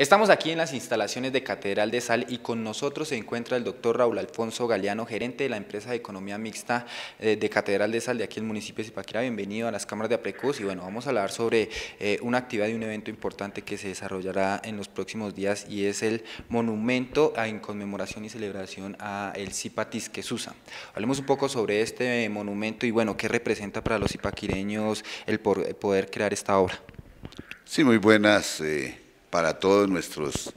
Estamos aquí en las instalaciones de Catedral de Sal y con nosotros se encuentra el doctor Raúl Alfonso Galeano, gerente de la empresa de economía mixta eh, de Catedral de Sal de aquí en el municipio de Zipaquirá. Bienvenido a las cámaras de Aprecus y bueno, vamos a hablar sobre eh, una actividad y un evento importante que se desarrollará en los próximos días y es el monumento en conmemoración y celebración a el que Susa. Hablemos un poco sobre este eh, monumento y bueno, qué representa para los zipaquireños el poder crear esta obra. Sí, muy buenas para todos nuestros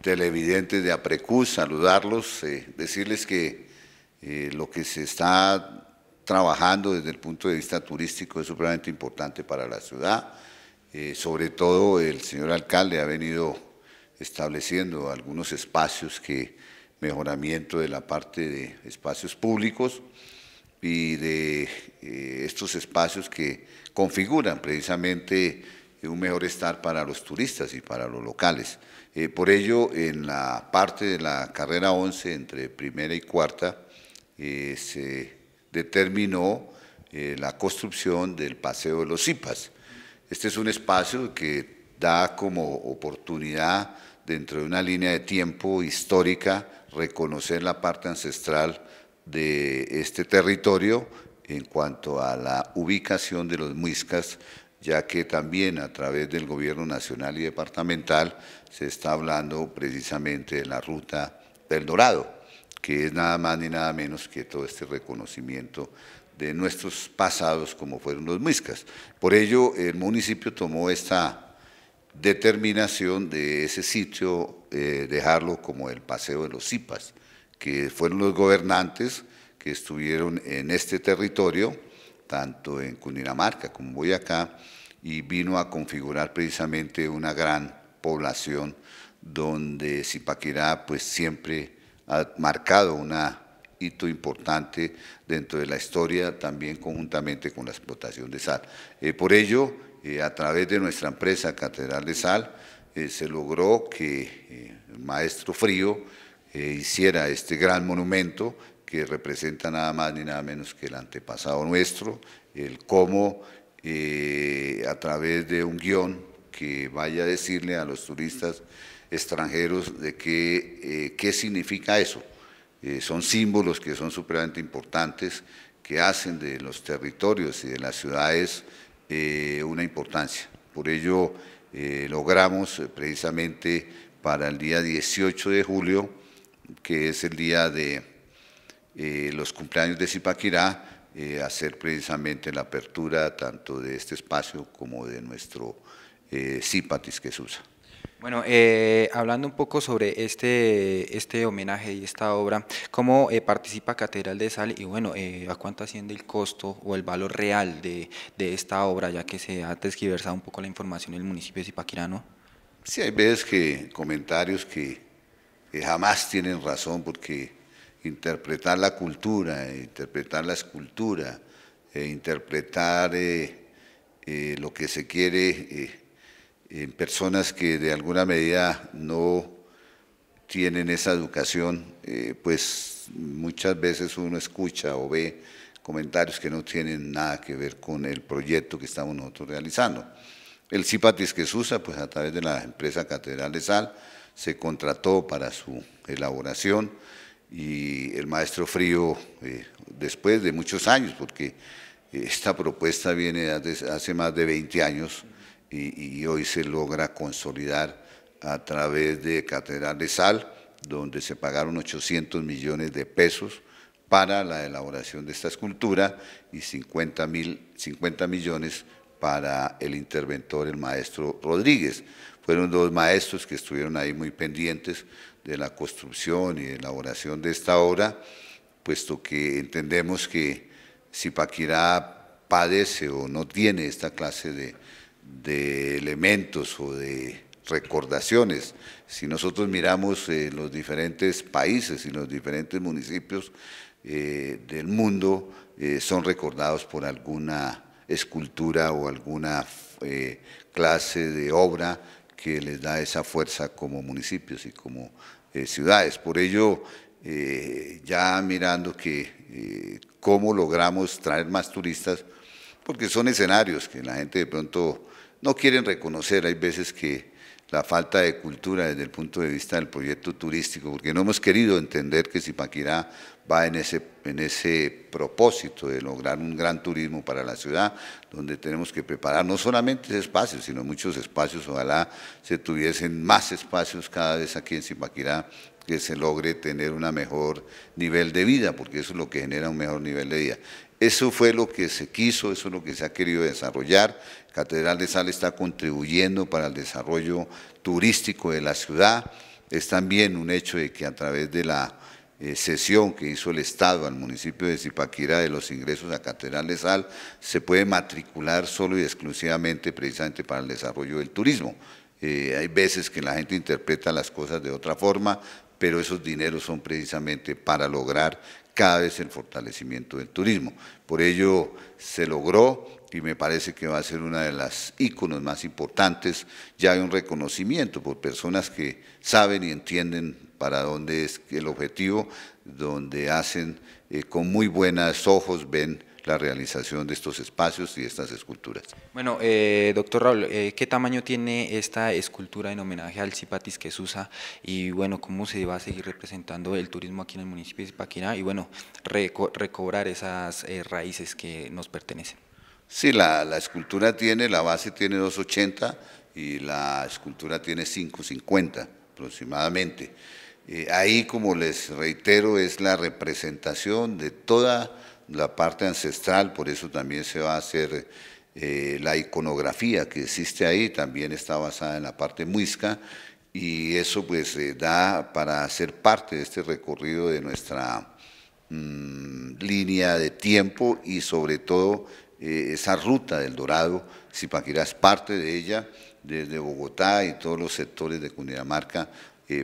televidentes de Aprecús, saludarlos, eh, decirles que eh, lo que se está trabajando desde el punto de vista turístico es supremamente importante para la ciudad. Eh, sobre todo el señor alcalde ha venido estableciendo algunos espacios que mejoramiento de la parte de espacios públicos y de estos espacios que configuran precisamente eh, un mejor estar para los turistas y para los locales. Eh, por ello, en la parte de la carrera 11, entre primera y cuarta, eh, se determinó la construcción del Paseo de los Cipas. Este es un espacio que da como oportunidad, dentro de una línea de tiempo histórica, reconocer la parte ancestral de este territorio en cuanto a la ubicación de los muiscas ya que también a través del gobierno nacional y departamental se está hablando precisamente de la ruta del Dorado, que es nada más ni nada menos que todo este reconocimiento de nuestros pasados como fueron los muiscas. Por ello, el municipio tomó esta determinación de ese sitio, eh, dejarlo como el Paseo de los SIPAS, que fueron los gobernantes que estuvieron en este territorio, tanto en Cundinamarca como acá, y vino a configurar precisamente una gran población donde Zipaquirá pues siempre ha marcado un hito importante dentro de la historia, también conjuntamente con la explotación de sal. Eh, por ello, eh, a través de nuestra empresa Catedral de Sal, eh, se logró que el maestro Frío hiciera este gran monumento que representa nada más ni nada menos que el antepasado nuestro, el cómo eh, a través de un guión que vaya a decirle a los turistas extranjeros de qué, eh, qué significa eso. Eh, son símbolos que son supremamente importantes, que hacen de los territorios y de las ciudades una importancia. Por ello logramos precisamente para el día 18 de julio, que es el día de eh, los cumpleaños de Zipaquirá, eh, hacer precisamente la apertura tanto de este espacio como de nuestro eh, Zipatis que se usa. Bueno, eh, hablando un poco sobre este, este homenaje y esta obra, ¿cómo participa Catedral de Sal y bueno, a cuánto asciende el costo o el valor real de, de, esta obra, ya que se ha desquiversado un poco la información en el municipio de Zipaquirano? Sí, hay veces que comentarios que jamás tienen razón porque interpretar la cultura, eh, interpretar la escultura, eh, interpretar eh, lo que se quiere en personas que de alguna medida no tienen esa educación, pues muchas veces uno escucha o ve comentarios que no tienen nada que ver con el proyecto que estamos nosotros realizando. El CIPATIS que se usa, pues a través de la empresa Catedral de Sal, se contrató para su elaboración y el maestro Frío, eh, después de muchos años, porque eh, esta propuesta viene hace más de 20 años y, hoy se logra consolidar a través de Catedral de Sal, donde se pagaron 800 millones de pesos para la elaboración de esta escultura y 50, 50 millones para el interventor, el maestro Rodríguez. Fueron dos maestros que estuvieron ahí muy pendientes de la construcción y elaboración de esta obra, puesto que entendemos que si Paquirá padece o no tiene esta clase de, elementos o de recordaciones. Si nosotros miramos eh, los diferentes países y los diferentes municipios eh, del mundo, eh, son recordados por alguna escultura o alguna clase de obra que les da esa fuerza como municipios y como eh, ciudades. Por ello, eh, ya mirando que eh, cómo logramos traer más turistas, porque son escenarios que la gente de pronto no quiere reconocer. Hay veces que la falta de cultura desde el punto de vista del proyecto turístico, porque no hemos querido entender que Zipaquirá va en ese, en ese propósito de lograr un gran turismo para la ciudad, donde tenemos que preparar no solamente ese espacio, sino muchos espacios, ojalá se tuviesen más espacios cada vez aquí en Zipaquirá, que se logre tener un mejor nivel de vida, porque eso es lo que genera un mejor nivel de vida. Eso fue lo que se quiso, eso es lo que se ha querido desarrollar. Catedral de Sal está contribuyendo para el desarrollo turístico de la ciudad. Es también un hecho de que a través de la cesión eh, que hizo el Estado al municipio de Zipaquirá de los ingresos a Catedral de Sal se puede matricular solo y exclusivamente precisamente para el desarrollo del turismo. Eh, hay veces que la gente interpreta las cosas de otra forma, pero esos dineros son precisamente para lograr cada vez el fortalecimiento del turismo. Por ello se logró y me parece que va a ser una de las íconos más importantes. Ya hay un reconocimiento por personas que saben y entienden para dónde es el objetivo, donde hacen eh, con muy buenos ojos, ven la realización de estos espacios y estas esculturas. Bueno, eh, doctor Raúl, eh, ¿qué tamaño tiene esta escultura en homenaje al Cipatis usa y bueno, cómo se va a seguir representando el turismo aquí en el municipio de Zipaquirá y bueno, recobrar esas eh, raíces que nos pertenecen? Sí, la, escultura tiene, la base tiene 280 y la escultura tiene 550 aproximadamente. ahí, como les reitero, es la representación de toda la parte ancestral, por eso también se va a hacer eh, la iconografía que existe ahí, también está basada en la parte muisca y eso pues eh, da para ser parte de este recorrido de nuestra mm, línea de tiempo y sobre todo eh, esa ruta del Dorado, Zipaquirá es parte de ella, desde Bogotá y todos los sectores de Cundinamarca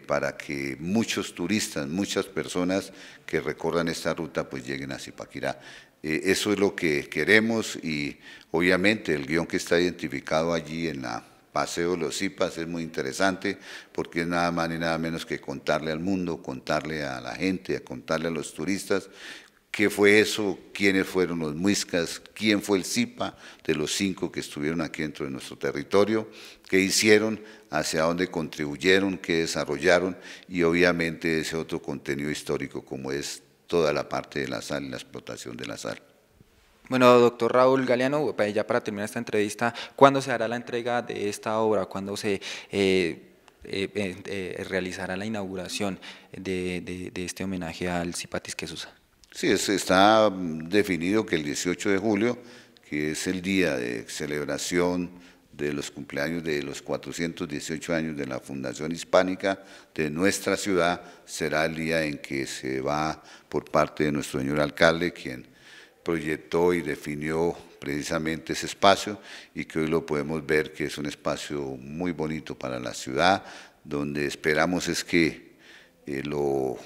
para que muchos turistas, muchas personas que recorran esta ruta pues lleguen a Zipaquirá. Eh, eso es lo que queremos y obviamente el guión que está identificado allí en la Paseo de los Zipas es muy interesante porque es nada más ni nada menos que contarle al mundo, contarle a la gente, contarle a los turistas qué fue eso, quiénes fueron los muiscas, quién fue el CIPA de los cinco que estuvieron aquí dentro de nuestro territorio, qué hicieron, hacia dónde contribuyeron, qué desarrollaron y obviamente ese otro contenido histórico como es toda la parte de la sal y la explotación de la sal. Bueno, doctor Raúl Galeano, eh, ya para terminar esta entrevista, ¿cuándo se hará la entrega de esta obra? ¿Cuándo se eh, eh, realizará la inauguración de, este homenaje al Cipatis Tisquesusa? Sí, está mm, definido que el 18 de julio, que es el día de celebración de los cumpleaños de los 418 años de la Fundación Hispánica de nuestra ciudad, será el día en que se va por parte de nuestro señor alcalde, quien proyectó y definió precisamente ese espacio y que hoy lo podemos ver que es un espacio muy bonito para la ciudad, donde esperamos es que eh, lo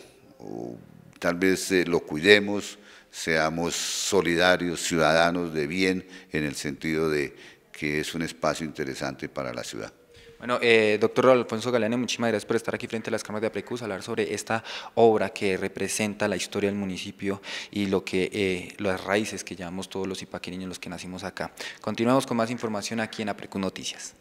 tal vez eh, lo cuidemos, seamos solidarios, ciudadanos de bien, en el sentido de que es un espacio interesante para la ciudad. Bueno, eh, doctor Alfonso Galeano, muchísimas gracias por estar aquí frente a las cámaras de Aprecus, hablar sobre esta obra que representa la historia del municipio y lo que eh, las raíces que llamamos todos los ipaquereños, los que nacimos acá. Continuamos con más información aquí en Aprecus Noticias.